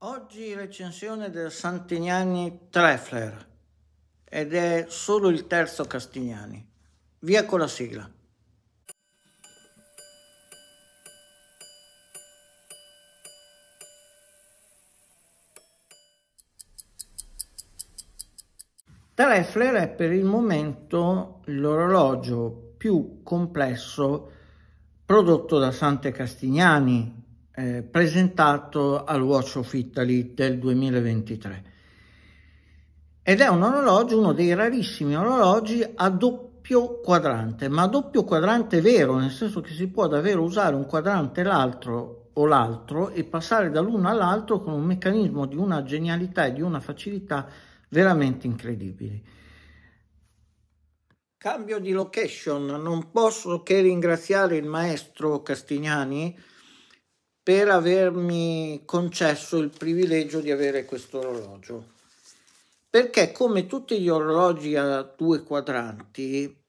Oggi recensione del Santignani Treffler ed è solo il terzo Castignani. Via con la sigla. Treffler è per il momento l'orologio più complesso prodotto da Sante Castignani, eh, presentato al Watch of Italy del 2023. Ed è un orologio, uno dei rarissimi orologi a doppio quadrante, ma doppio quadrante vero, nel senso che si può davvero usare un quadrante l'altro o l'altro e passare dall'uno all'altro con un meccanismo di una genialità e di una facilità veramente incredibili. Cambio di location, non posso che ringraziare il maestro Castignani per avermi concesso il privilegio di avere questo orologio. Perché come tutti gli orologi a due quadranti,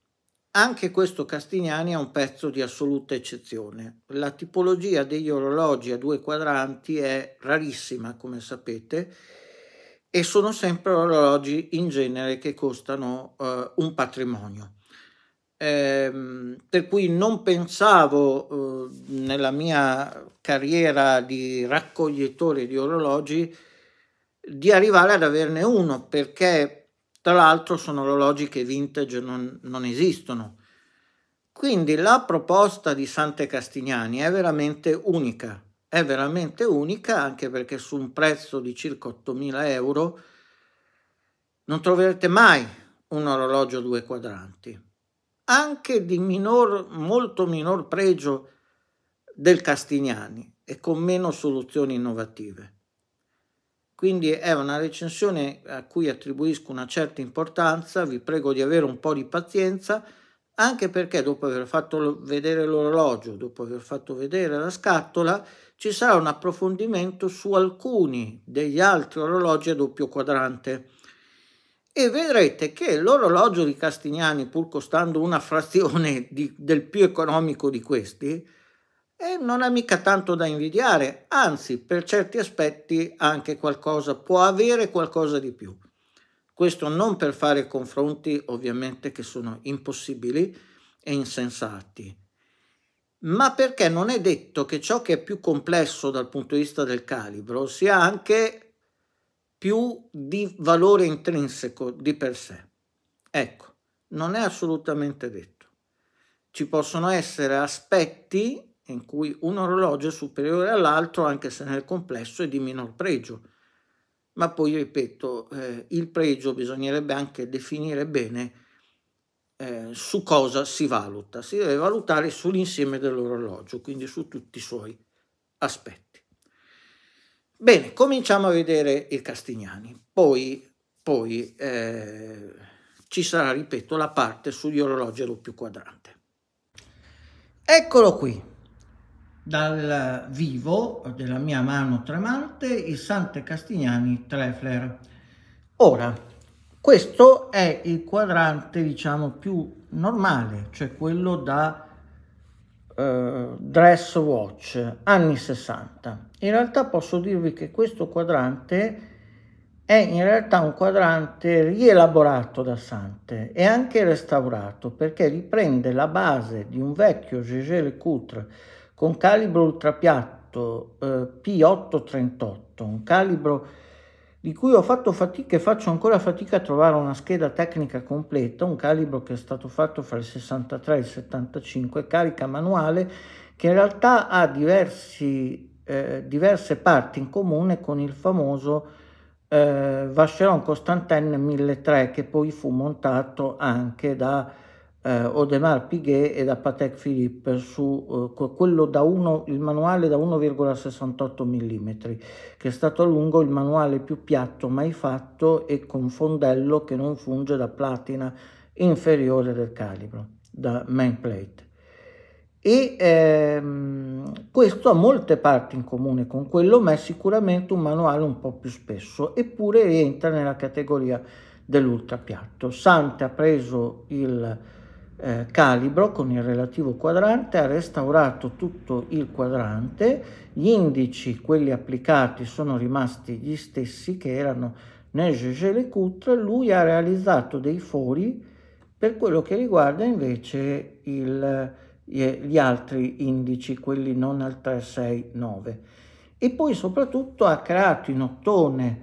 anche questo Castignani è un pezzo di assoluta eccezione. La tipologia degli orologi a due quadranti è rarissima, come sapete, e sono sempre orologi in genere che costano eh, un patrimonio eh, per cui non pensavo eh, nella mia carriera di raccoglitore di orologi di arrivare ad averne uno perché tra l'altro sono orologi che vintage non, non esistono quindi la proposta di Sante Castignani è veramente unica è veramente unica anche perché su un prezzo di circa 8000 euro non troverete mai un orologio a due quadranti anche di minor, molto minor pregio del Castignani e con meno soluzioni innovative. Quindi è una recensione a cui attribuisco una certa importanza, vi prego di avere un po' di pazienza, anche perché dopo aver fatto vedere l'orologio, dopo aver fatto vedere la scatola, ci sarà un approfondimento su alcuni degli altri orologi a doppio quadrante e vedrete che l'orologio di Castignani, pur costando una frazione di, del più economico di questi, eh, non è mica tanto da invidiare, anzi per certi aspetti anche qualcosa, può avere qualcosa di più. Questo non per fare confronti ovviamente che sono impossibili e insensati, ma perché non è detto che ciò che è più complesso dal punto di vista del calibro sia anche più di valore intrinseco di per sé. Ecco, non è assolutamente detto. Ci possono essere aspetti in cui un orologio è superiore all'altro anche se nel complesso è di minor pregio. Ma poi, ripeto, eh, il pregio bisognerebbe anche definire bene eh, su cosa si valuta. Si deve valutare sull'insieme dell'orologio, quindi su tutti i suoi aspetti. Bene, cominciamo a vedere il Castignani, poi, poi eh, ci sarà, ripeto, la parte sugli orologi a doppio quadrante. Eccolo qui, dal vivo della mia mano tremante, il Sante Castignani Trefler. Ora, questo è il quadrante, diciamo, più normale, cioè quello da eh, dress watch anni 60. In realtà posso dirvi che questo quadrante è in realtà un quadrante rielaborato da Sante e anche restaurato perché riprende la base di un vecchio Gégé Lecoutre con calibro ultrapiatto eh, P838, un calibro di cui ho fatto fatica e faccio ancora fatica a trovare una scheda tecnica completa, un calibro che è stato fatto fra il 63 e il 75, carica manuale, che in realtà ha diversi, eh, diverse parti in comune con il famoso eh, Vacheron Constantin 1003 che poi fu montato anche da eh, Odemar Piguet e da Patek Philippe su eh, quello da uno, il manuale da 1,68 mm, che è stato a lungo il manuale più piatto mai fatto e con fondello che non funge da platina inferiore del calibro, da main plate. E ehm, questo ha molte parti in comune con quello, ma è sicuramente un manuale un po' più spesso, eppure rientra nella categoria dell'ultra piatto Sante ha preso il eh, calibro con il relativo quadrante, ha restaurato tutto il quadrante, gli indici, quelli applicati, sono rimasti gli stessi che erano nel Gegele Coutre, lui ha realizzato dei fori per quello che riguarda invece il, gli altri indici, quelli non al 3, 6, 9. E poi soprattutto ha creato in ottone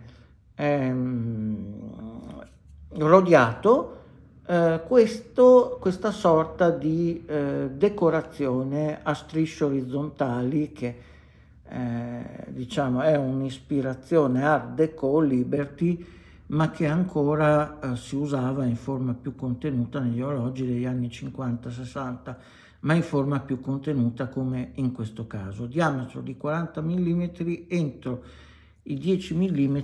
ehm, rodiato eh, questo, questa sorta di eh, decorazione a strisce orizzontali che eh, diciamo è un'ispirazione art deco liberty ma che ancora eh, si usava in forma più contenuta negli orologi degli anni 50-60 ma in forma più contenuta come in questo caso diametro di 40 mm entro i 10 mm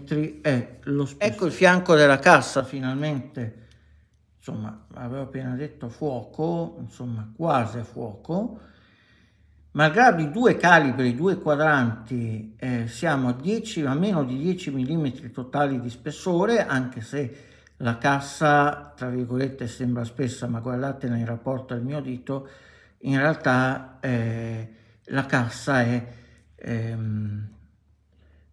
è lo spessore ecco il fianco della cassa finalmente insomma, avevo appena detto fuoco, insomma, quasi a fuoco. Malgrado i due calibri, i due quadranti, eh, siamo a, 10, a meno di 10 mm totali di spessore, anche se la cassa, tra virgolette, sembra spessa, ma guardatela in rapporto al mio dito, in realtà eh, la cassa è, ehm,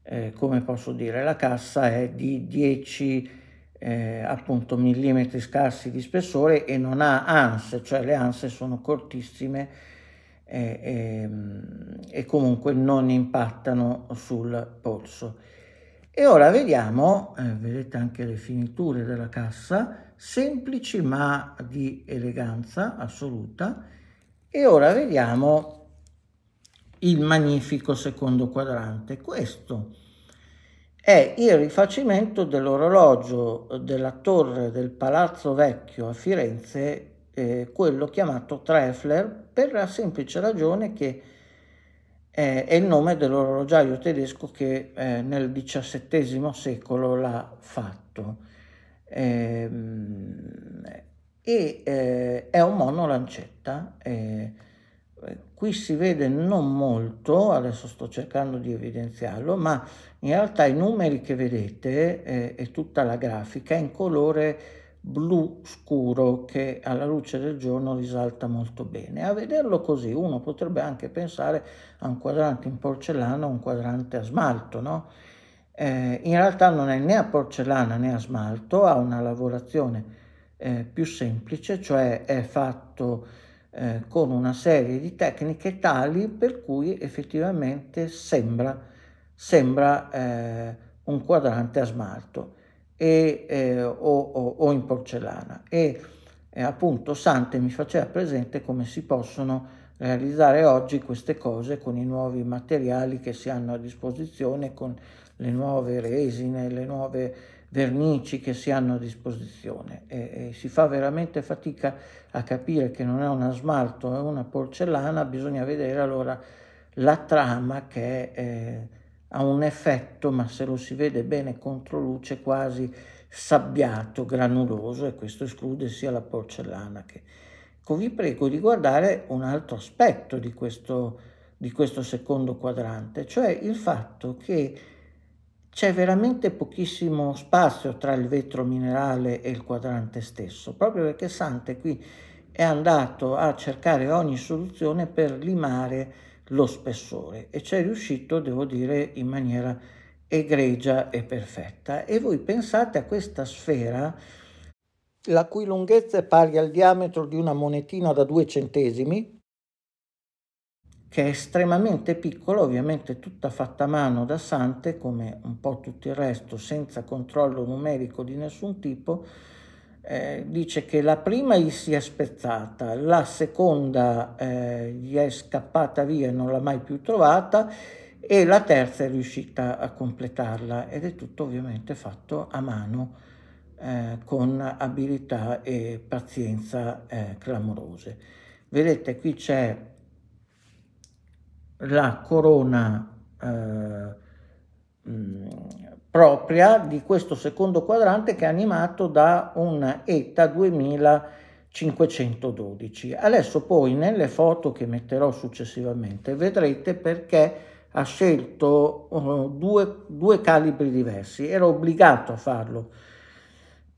eh, come posso dire, la cassa è di 10 mm eh, appunto millimetri scarsi di spessore e non ha anse, cioè le anse sono cortissime e, eh, e, ehm, e comunque non impattano sul polso. E ora vediamo, eh, vedete anche le finiture della cassa, semplici ma di eleganza assoluta. E ora vediamo il magnifico secondo quadrante. Questo è il rifacimento dell'orologio della torre del Palazzo Vecchio a Firenze, eh, quello chiamato Treffler, per la semplice ragione che eh, è il nome dell'orologiaio tedesco che eh, nel XVII secolo l'ha fatto. Ehm, e eh, è un monolancetta. Eh, qui si vede non molto, adesso sto cercando di evidenziarlo, ma in realtà i numeri che vedete eh, e tutta la grafica è in colore blu scuro che alla luce del giorno risalta molto bene. A vederlo così uno potrebbe anche pensare a un quadrante in porcellana o un quadrante a smalto, no? Eh, in realtà non è né a porcellana né a smalto, ha una lavorazione eh, più semplice, cioè è fatto eh, con una serie di tecniche tali per cui effettivamente sembra sembra eh, un quadrante a smalto e, eh, o, o, o, in porcellana e eh, appunto Sante mi faceva presente come si possono realizzare oggi queste cose con i nuovi materiali che si hanno a disposizione, con le nuove resine, le nuove vernici che si hanno a disposizione e, e si fa veramente fatica a capire che non è un smalto, è una porcellana, bisogna vedere allora la trama che è eh, ha un effetto, ma se lo si vede bene contro luce, quasi sabbiato, granuloso e questo esclude sia la porcellana che... Vi prego di guardare un altro aspetto di questo, di questo secondo quadrante, cioè il fatto che c'è veramente pochissimo spazio tra il vetro minerale e il quadrante stesso, proprio perché Sante qui è andato a cercare ogni soluzione per limare lo spessore e c'è riuscito, devo dire, in maniera egregia e perfetta. E voi pensate a questa sfera la cui lunghezza è pari al diametro di una monetina da due centesimi, che è estremamente piccola, ovviamente tutta fatta a mano da Sante, come un po' tutto il resto, senza controllo numerico di nessun tipo, eh, dice che la prima gli si è spezzata, la seconda eh, gli è scappata via e non l'ha mai più trovata e la terza è riuscita a completarla ed è tutto ovviamente fatto a mano eh, con abilità e pazienza eh, clamorose. Vedete qui c'è la corona eh, propria di questo secondo quadrante che è animato da un ETA 2512. Adesso poi nelle foto che metterò successivamente vedrete perché ha scelto uh, due, due calibri diversi, era obbligato a farlo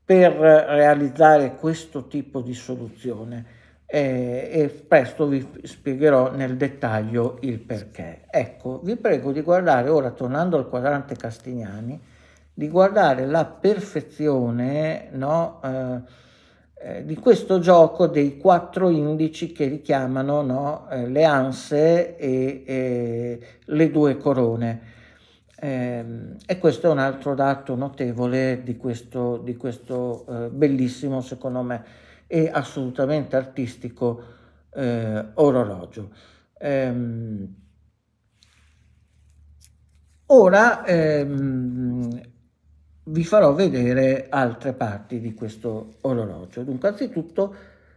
per realizzare questo tipo di soluzione eh, e presto vi spiegherò nel dettaglio il perché. Ecco, vi prego di guardare, ora tornando al quadrante Castignani, di guardare la perfezione no, eh, eh di questo gioco dei quattro indici che richiamano no, eh, le anse e, e, le due corone. Ehm, e questo è un altro dato notevole di questo, di questo eh, bellissimo, secondo me, e assolutamente artistico eh, orologio. Ehm, ora ehm, vi farò vedere altre parti di questo orologio. Dunque, anzitutto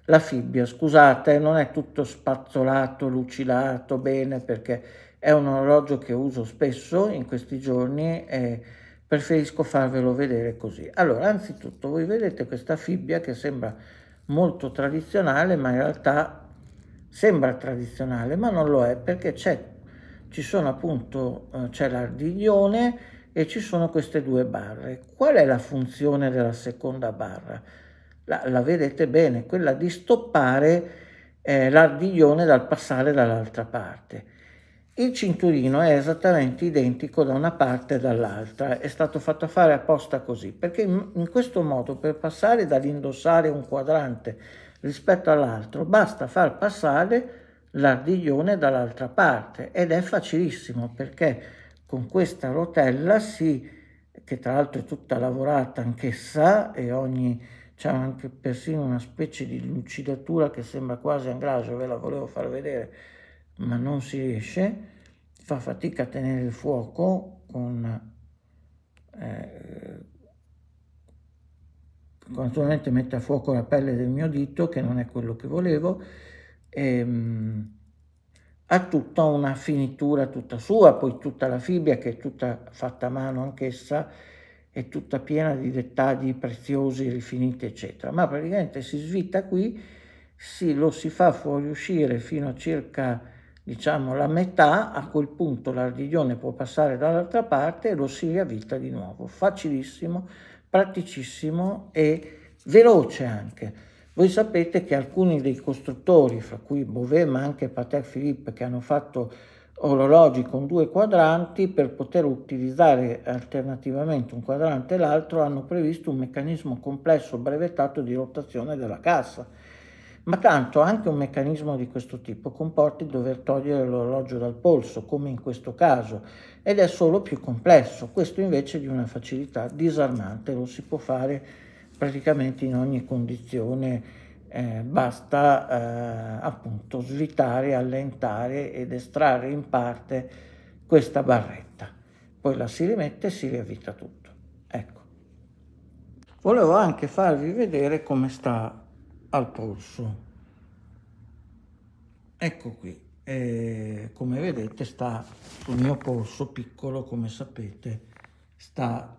la fibbia, scusate, non è tutto spazzolato, lucidato bene perché è un orologio che uso spesso in questi giorni e preferisco farvelo vedere così. Allora, anzitutto voi vedete questa fibbia che sembra molto tradizionale, ma in realtà sembra tradizionale, ma non lo è perché c'è, ci sono appunto, eh, c'è l'ardiglione e ci sono queste due barre. Qual è la funzione della seconda barra? La, la vedete bene, quella di stoppare eh, l'ardiglione dal passare dall'altra parte. Il cinturino è esattamente identico da una parte e dall'altra, è stato fatto fare apposta così, perché in questo modo per passare dall'indossare un quadrante rispetto all'altro basta far passare l'ardiglione dall'altra parte ed è facilissimo perché con questa rotella si, che tra l'altro è tutta lavorata anch'essa e ogni c'è anche persino una specie di lucidatura che sembra quasi angraggio, ve la volevo far vedere ma non si riesce, fa fatica a tenere il fuoco con... Eh, naturalmente mette a fuoco la pelle del mio dito, che non è quello che volevo, e, mh, mm, ha tutta una finitura tutta sua, poi tutta la fibbia che è tutta fatta a mano anch'essa, è tutta piena di dettagli preziosi, rifiniti, eccetera. Ma praticamente si svita qui, si, lo si fa fuoriuscire fino a circa diciamo la metà, a quel punto l'ardiglione può passare dall'altra parte e lo si riavvita di nuovo. Facilissimo, praticissimo e veloce anche. Voi sapete che alcuni dei costruttori, fra cui Beauvais ma anche Patek Philippe, che hanno fatto orologi con due quadranti, per poter utilizzare alternativamente un quadrante e l'altro, hanno previsto un meccanismo complesso brevettato di rotazione della cassa ma tanto anche un meccanismo di questo tipo comporti dover togliere l'orologio dal polso, come in questo caso, ed è solo più complesso. Questo invece è di una facilità disarmante, lo si può fare praticamente in ogni condizione, eh, basta eh, appunto svitare, allentare ed estrarre in parte questa barretta. Poi la si rimette e si riavvita tutto. Ecco. Volevo anche farvi vedere come sta al polso. Ecco qui, eh, come vedete sta sul mio polso piccolo, come sapete, sta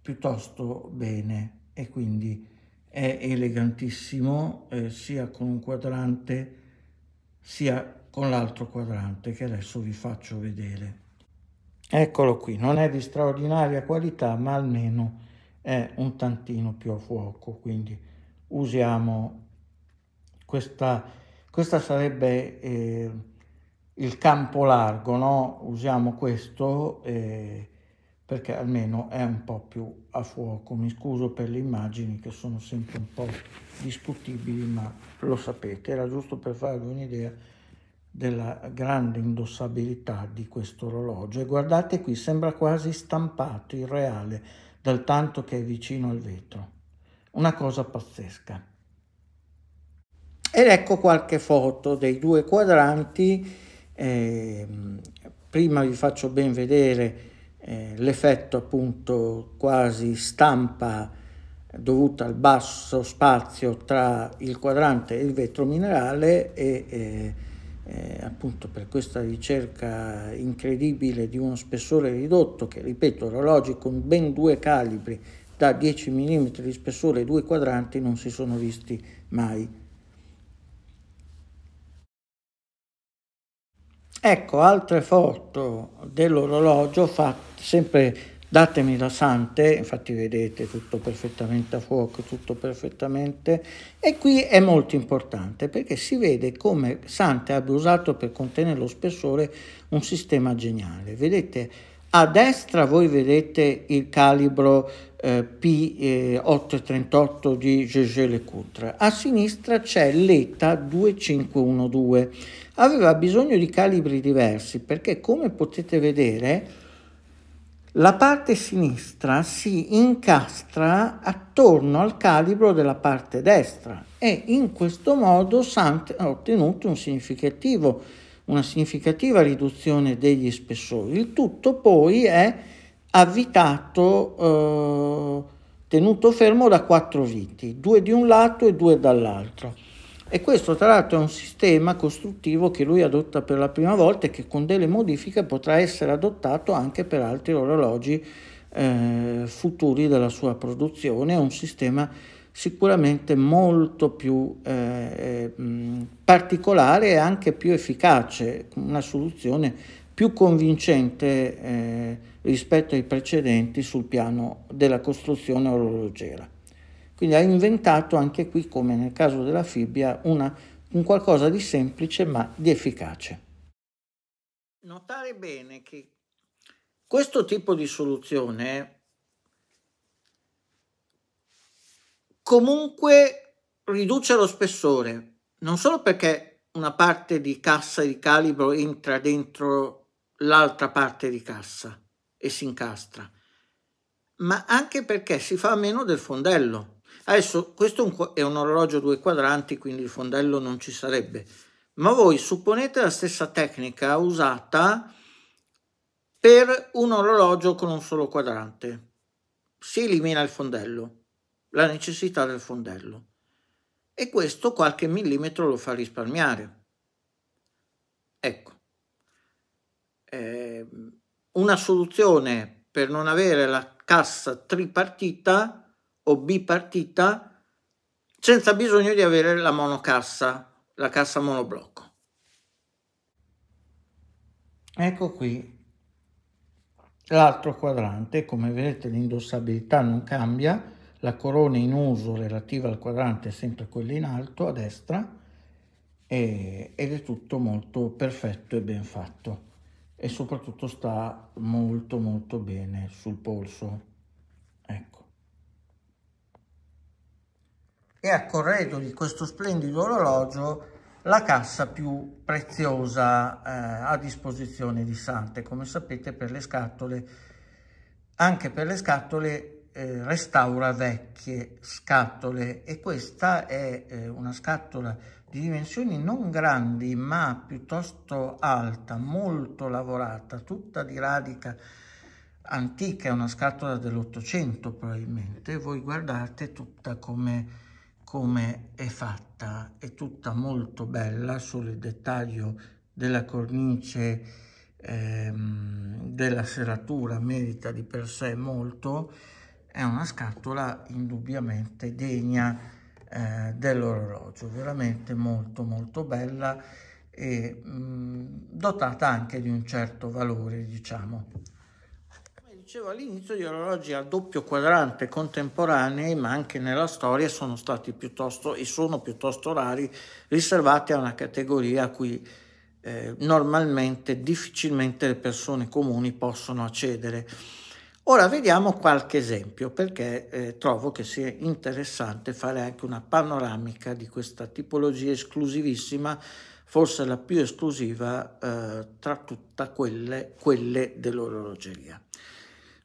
piuttosto bene e quindi è elegantissimo eh, sia con un quadrante sia con l'altro quadrante che adesso vi faccio vedere. Eccolo qui, non è di straordinaria qualità ma almeno è un tantino più a fuoco, quindi usiamo questa, questa sarebbe eh, il campo largo, no? usiamo questo eh, perché almeno è un po' più a fuoco. Mi scuso per le immagini che sono sempre un po' discutibili, ma lo sapete, era giusto per farvi un'idea della grande indossabilità di questo orologio. E guardate qui, sembra quasi stampato, irreale, dal tanto che è vicino al vetro una cosa pazzesca. Ed ecco qualche foto dei due quadranti. Eh, prima vi faccio ben vedere eh, l'effetto appunto quasi stampa dovuta al basso spazio tra il quadrante e il vetro minerale e eh, eh, appunto per questa ricerca incredibile di uno spessore ridotto che ripeto orologi con ben due calibri da 10 mm di spessore e due quadranti non si sono visti mai. Ecco altre foto dell'orologio fatte sempre datemi la Sante, infatti vedete tutto perfettamente a fuoco, tutto perfettamente, e qui è molto importante perché si vede come Sante abbia usato per contenere lo spessore un sistema geniale. Vedete a destra voi vedete il calibro eh, P838 eh, di Gégé Lecoultre, a sinistra c'è l'ETA 2512. Aveva bisogno di calibri diversi perché come potete vedere la parte sinistra si incastra attorno al calibro della parte destra e in questo modo Sant ha ottenuto un significativo una significativa riduzione degli spessori. Il tutto poi è avvitato, eh, tenuto fermo da quattro viti, due di un lato e due dall'altro. E questo tra l'altro è un sistema costruttivo che lui adotta per la prima volta e che con delle modifiche potrà essere adottato anche per altri orologi eh, futuri della sua produzione. È un sistema sicuramente molto più eh, eh particolare e anche più efficace, una soluzione più convincente eh, rispetto ai precedenti sul piano della costruzione orologera. Quindi ha inventato anche qui, come nel caso della fibbia, una, un qualcosa di semplice ma di efficace. Notare bene che questo tipo di soluzione comunque riduce lo spessore, non solo perché una parte di cassa di calibro entra dentro l'altra parte di cassa e si incastra, ma anche perché si fa meno del fondello. Adesso questo è un orologio due quadranti, quindi il fondello non ci sarebbe, ma voi supponete la stessa tecnica usata per un orologio con un solo quadrante. Si elimina il fondello la necessità del fondello e questo qualche millimetro lo fa risparmiare. Ecco, eh, una soluzione per non avere la cassa tripartita o bipartita senza bisogno di avere la monocassa, la cassa monoblocco. Ecco qui l'altro quadrante, come vedete l'indossabilità non cambia, la corona in uso relativa al quadrante è sempre quella in alto a destra e, ed è tutto molto perfetto e ben fatto e soprattutto sta molto molto bene sul polso ecco e a corredo di questo splendido orologio la cassa più preziosa eh, a disposizione di Sante come sapete per le scatole anche per le scatole eh, restaura vecchie scatole e questa è eh, una scatola di dimensioni non grandi ma piuttosto alta, molto lavorata, tutta di radica antica, è una scatola dell'Ottocento probabilmente, voi guardate tutta come, come è fatta, è tutta molto bella sul dettaglio della cornice ehm, della serratura merita di per sé molto è una scatola indubbiamente degna eh, dell'orologio, veramente molto molto bella e mh, dotata anche di un certo valore, diciamo. Come dicevo all'inizio, gli orologi a doppio quadrante contemporanei, ma anche nella storia, sono stati piuttosto e sono piuttosto rari, riservati a una categoria a cui eh, normalmente difficilmente le persone comuni possono accedere. Ora vediamo qualche esempio perché eh, trovo che sia interessante fare anche una panoramica di questa tipologia esclusivissima, forse la più esclusiva eh, tra tutte quelle, quelle dell'orologeria.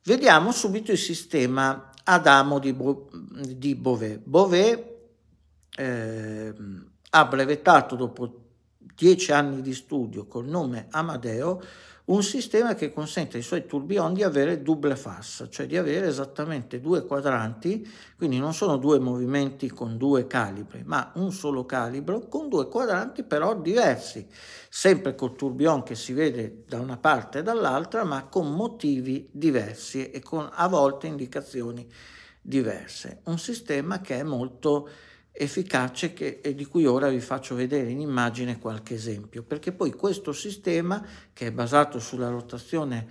Vediamo subito il sistema Adamo di, Bo di Beauvais. Beauvais eh, ha brevettato dopo dieci anni di studio col nome Amadeo un sistema che consente ai suoi tourbillon di avere double face, cioè di avere esattamente due quadranti, quindi non sono due movimenti con due calibri, ma un solo calibro con due quadranti però diversi, sempre col tourbillon che si vede da una parte e dall'altra, ma con motivi diversi e con a volte indicazioni diverse. Un sistema che è molto efficace che, e di cui ora vi faccio vedere in immagine qualche esempio, perché poi questo sistema che è basato sulla rotazione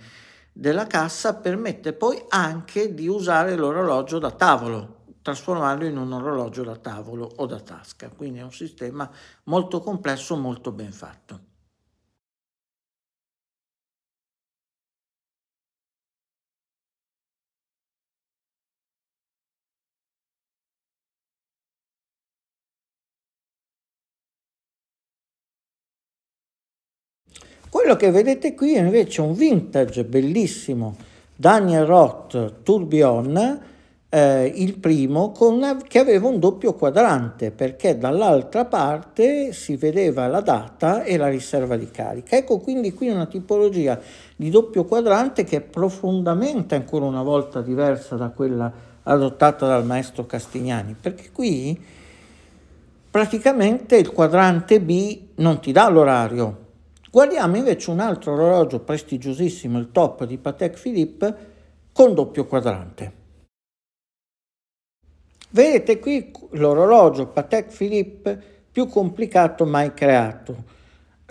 della cassa permette poi anche di usare l'orologio da tavolo, trasformarlo in un orologio da tavolo o da tasca, quindi è un sistema molto complesso, molto ben fatto. Quello che vedete qui è invece un vintage bellissimo Daniel Roth Tourbillon, eh, il primo, una, che aveva un doppio quadrante perché dall'altra parte si vedeva la data e la riserva di carica. Ecco quindi qui una tipologia di doppio quadrante che è profondamente ancora una volta diversa da quella adottata dal maestro Castignani, perché qui praticamente il quadrante B non ti dà l'orario, Guardiamo invece un altro orologio prestigiosissimo, il top di Patek Philippe, con doppio quadrante. Vedete qui l'orologio Patek Philippe più complicato mai creato.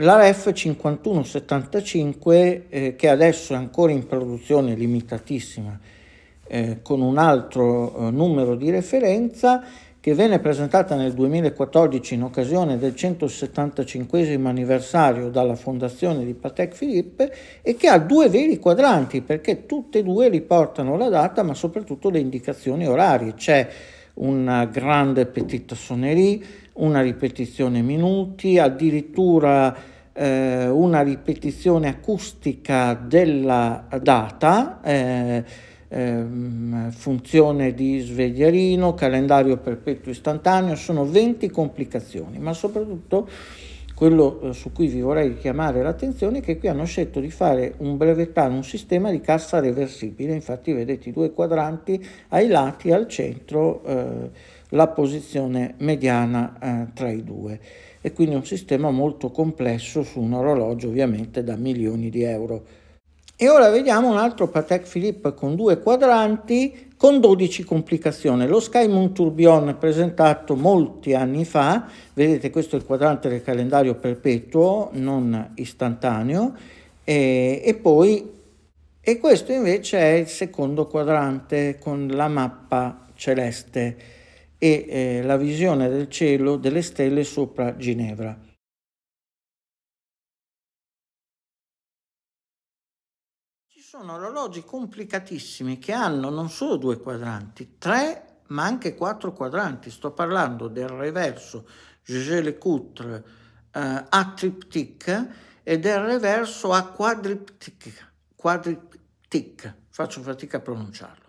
La REF 5175 eh, che adesso è ancora in produzione limitatissima eh, con un altro eh, numero di referenza che venne presentata nel 2014 in occasione del 175 anniversario dalla fondazione di Patek Philippe e che ha due veri quadranti perché tutte e due riportano la data ma soprattutto le indicazioni orarie. C'è una grande petite sonnerie, una ripetizione minuti, addirittura eh, una ripetizione acustica della data. Eh, Ehm, funzione di svegliarino, calendario perpetuo istantaneo, sono 20 complicazioni, ma soprattutto quello eh, su cui vi vorrei richiamare l'attenzione è che qui hanno scelto di fare un brevettare un sistema di cassa reversibile, infatti vedete i due quadranti ai lati al centro eh, la posizione mediana eh, tra i due e quindi un sistema molto complesso su un orologio ovviamente da milioni di euro. E ora vediamo un altro Patek Philippe con due quadranti con 12 complicazioni. Lo Sky Moon Tourbillon presentato molti anni fa, vedete questo è il quadrante del calendario perpetuo, non istantaneo, e, e poi e questo invece è il secondo quadrante con la mappa celeste e eh, la visione del cielo delle stelle sopra Ginevra. sono orologi complicatissimi che hanno non solo due quadranti, tre ma anche quattro quadranti. Sto parlando del reverso Gégé Lecoutre eh, a triptych e del reverso a quadriptych. quadriptych. Faccio fatica a pronunciarlo.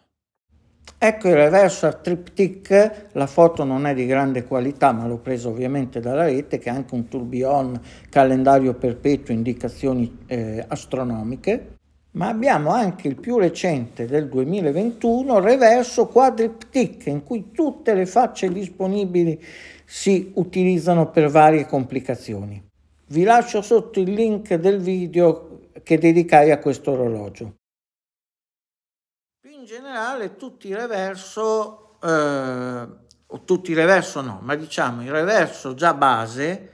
Ecco il reverso a triptych, la foto non è di grande qualità ma l'ho preso ovviamente dalla rete che è anche un tourbillon, calendario perpetuo, indicazioni eh, astronomiche ma abbiamo anche il più recente del 2021, Reverso Quadriptic, in cui tutte le facce disponibili si utilizzano per varie complicazioni. Vi lascio sotto il link del video che dedicai a questo orologio. Più in generale tutti i reverso, eh, o tutti i reverso no, ma diciamo il reverso già base,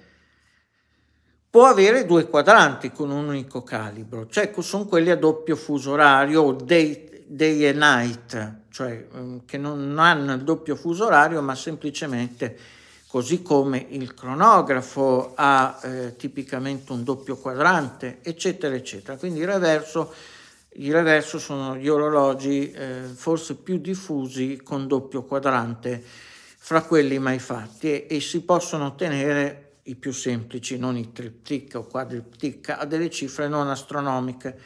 può avere due quadranti con un unico calibro, cioè sono quelli a doppio fuso orario o day, day e night, cioè ehm, che non hanno il doppio fuso orario ma semplicemente così come il cronografo ha eh, tipicamente un doppio quadrante, eccetera, eccetera. Quindi il reverso, il reverso sono gli orologi eh, forse più diffusi con doppio quadrante fra quelli mai fatti e, e si possono ottenere i più semplici, non i triptych o quadriptych, a delle cifre non astronomiche.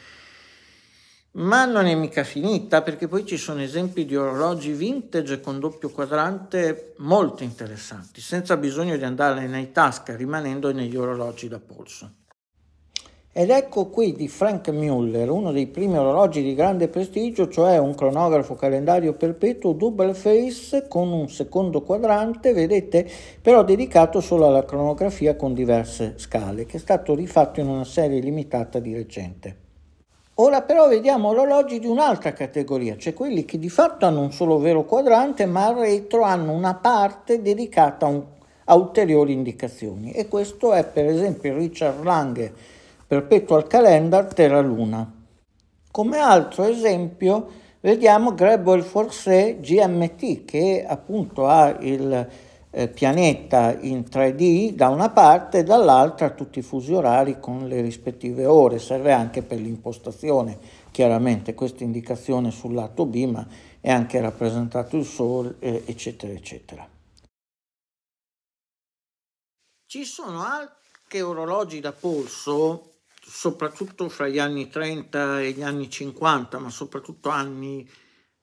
Ma non è mica finita perché poi ci sono esempi di orologi vintage con doppio quadrante molto interessanti, senza bisogno di andare nei tasca, rimanendo negli orologi da polso. Ed ecco qui di Frank Muller, uno dei primi orologi di grande prestigio, cioè un cronografo calendario perpetuo double face con un secondo quadrante, vedete, però dedicato solo alla cronografia con diverse scale, che è stato rifatto in una serie limitata di recente. Ora però vediamo orologi di un'altra categoria, cioè quelli che di fatto hanno un solo vero quadrante, ma al retro hanno una parte dedicata a, un, a ulteriori indicazioni. E questo è per esempio Richard Lange Perpetual Calendar Terra Luna. Come altro esempio vediamo Grebel Force GMT che appunto ha il eh, pianeta in 3D da una parte e dall'altra tutti i fusi orari con le rispettive ore, serve anche per l'impostazione, chiaramente questa indicazione sul lato B ma è anche rappresentato il Sol, eh, eccetera eccetera. Ci sono altri orologi da polso soprattutto fra gli anni 30 e gli anni 50, ma soprattutto anni,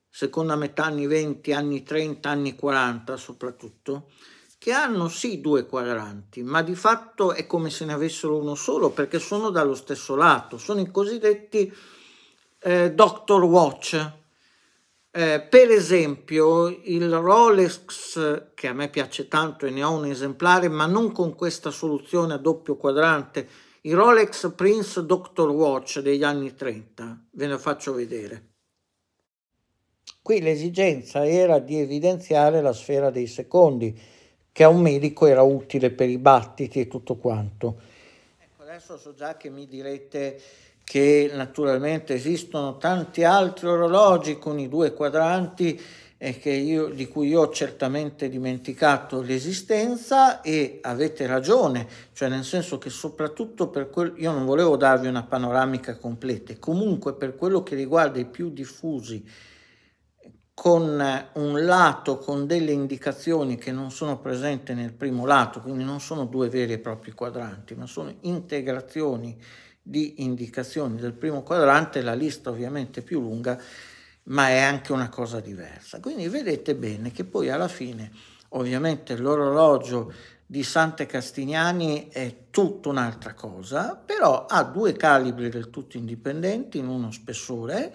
seconda metà anni 20, anni 30, anni 40 soprattutto, che hanno sì due quadranti, ma di fatto è come se ne avessero uno solo perché sono dallo stesso lato, sono i cosiddetti eh, Doctor Watch. Eh, per esempio il Rolex, che a me piace tanto e ne ho un esemplare, ma non con questa soluzione a doppio quadrante, i Rolex Prince Doctor Watch degli anni 30, ve lo faccio vedere. Qui l'esigenza era di evidenziare la sfera dei secondi, che a un medico era utile per i battiti e tutto quanto. Ecco, adesso so già che mi direte che naturalmente esistono tanti altri orologi con i due quadranti io, di cui io ho certamente dimenticato l'esistenza e avete ragione, cioè nel senso che soprattutto per quello, io non volevo darvi una panoramica completa, comunque per quello che riguarda i più diffusi, con un lato con delle indicazioni che non sono presenti nel primo lato, quindi non sono due veri e propri quadranti, ma sono integrazioni di indicazioni del primo quadrante, la lista ovviamente più lunga ma è anche una cosa diversa. Quindi vedete bene che poi alla fine ovviamente l'orologio di Sante Castignani è tutta un'altra cosa, però ha due calibri del tutto indipendenti in uno spessore,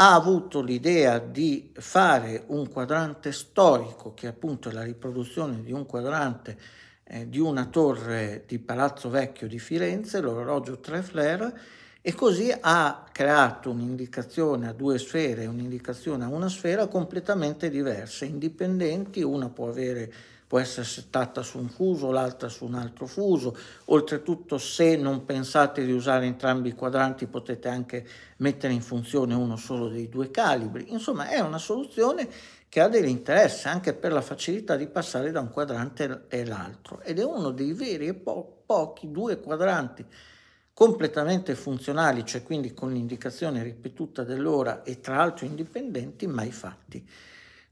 ha avuto l'idea di fare un quadrante storico che appunto è la riproduzione di un quadrante eh, di una torre di Palazzo Vecchio di Firenze, l'orologio Trefler, e così ha creato un'indicazione a due sfere e un'indicazione a una sfera completamente diverse, indipendenti, una può, avere, può essere settata su un fuso, l'altra su un altro fuso, oltretutto se non pensate di usare entrambi i quadranti potete anche mettere in funzione uno solo dei due calibri, insomma è una soluzione che ha dell'interesse anche per la facilità di passare da un quadrante all'altro ed è uno dei veri e po pochi due quadranti completamente funzionali, cioè quindi con l'indicazione ripetuta dell'ora e tra l'altro indipendenti, mai fatti.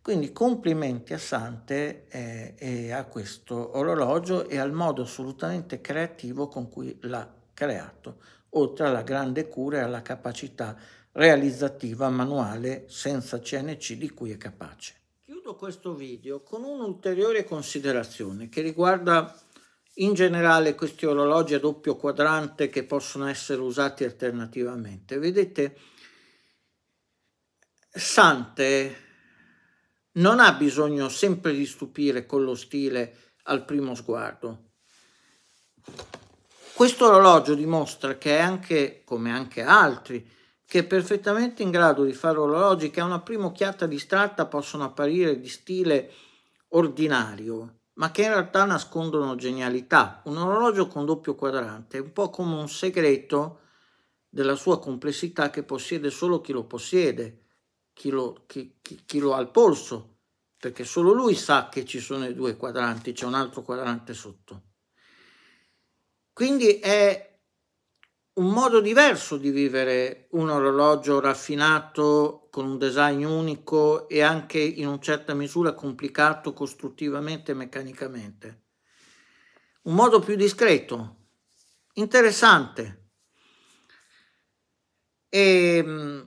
Quindi complimenti a Sante eh, e a questo orologio e al modo assolutamente creativo con cui l'ha creato, oltre alla grande cura e alla capacità realizzativa manuale senza CNC di cui è capace. Chiudo questo video con un'ulteriore considerazione che riguarda in generale questi orologi a doppio quadrante che possono essere usati alternativamente. Vedete, Sante non ha bisogno sempre di stupire con lo stile al primo sguardo. Questo orologio dimostra che è anche, come anche altri, che è perfettamente in grado di fare orologi che a una prima occhiata distratta possono apparire di stile ordinario, ma che in realtà nascondono genialità. Un orologio con doppio quadrante è un po' come un segreto della sua complessità che possiede solo chi lo possiede, chi lo, chi, chi, chi lo ha al polso, perché solo lui sa che ci sono i due quadranti, c'è un altro quadrante sotto. Quindi è un modo diverso di vivere un orologio raffinato con un design unico e anche in una certa misura complicato costruttivamente e meccanicamente. Un modo più discreto, interessante. E mm,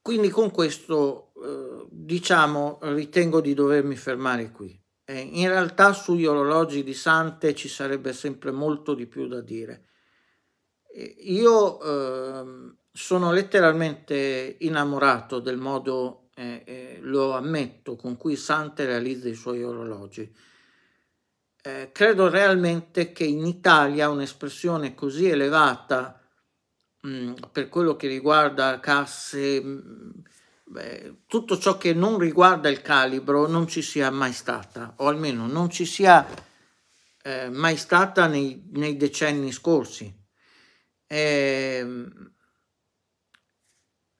quindi con questo eh, diciamo ritengo di dovermi fermare qui. in realtà sugli orologi di Sante ci sarebbe sempre molto di più da dire io eh, sono letteralmente innamorato del modo, eh, eh, lo ammetto, con cui Sante realizza i suoi orologi. Eh, credo realmente che in Italia un'espressione così elevata mh, mm, per quello che riguarda casse, mh, mm, beh, tutto ciò che non riguarda il calibro non ci sia mai stata, o almeno non ci sia eh, mai stata nei, nei decenni scorsi ehm,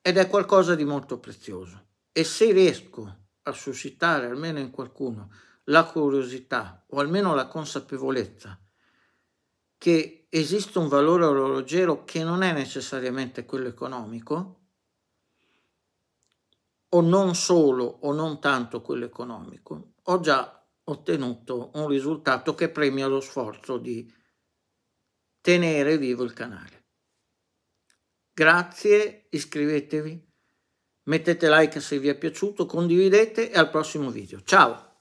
ed è qualcosa di molto prezioso. E se riesco a suscitare almeno in qualcuno la curiosità o almeno la consapevolezza che esiste un valore orologero che non è necessariamente quello economico, o non solo o non tanto quello economico, ho già ottenuto un risultato che premia lo sforzo di tenere vivo il canale. Grazie, iscrivetevi, mettete like se vi è piaciuto, condividete e al prossimo video. Ciao!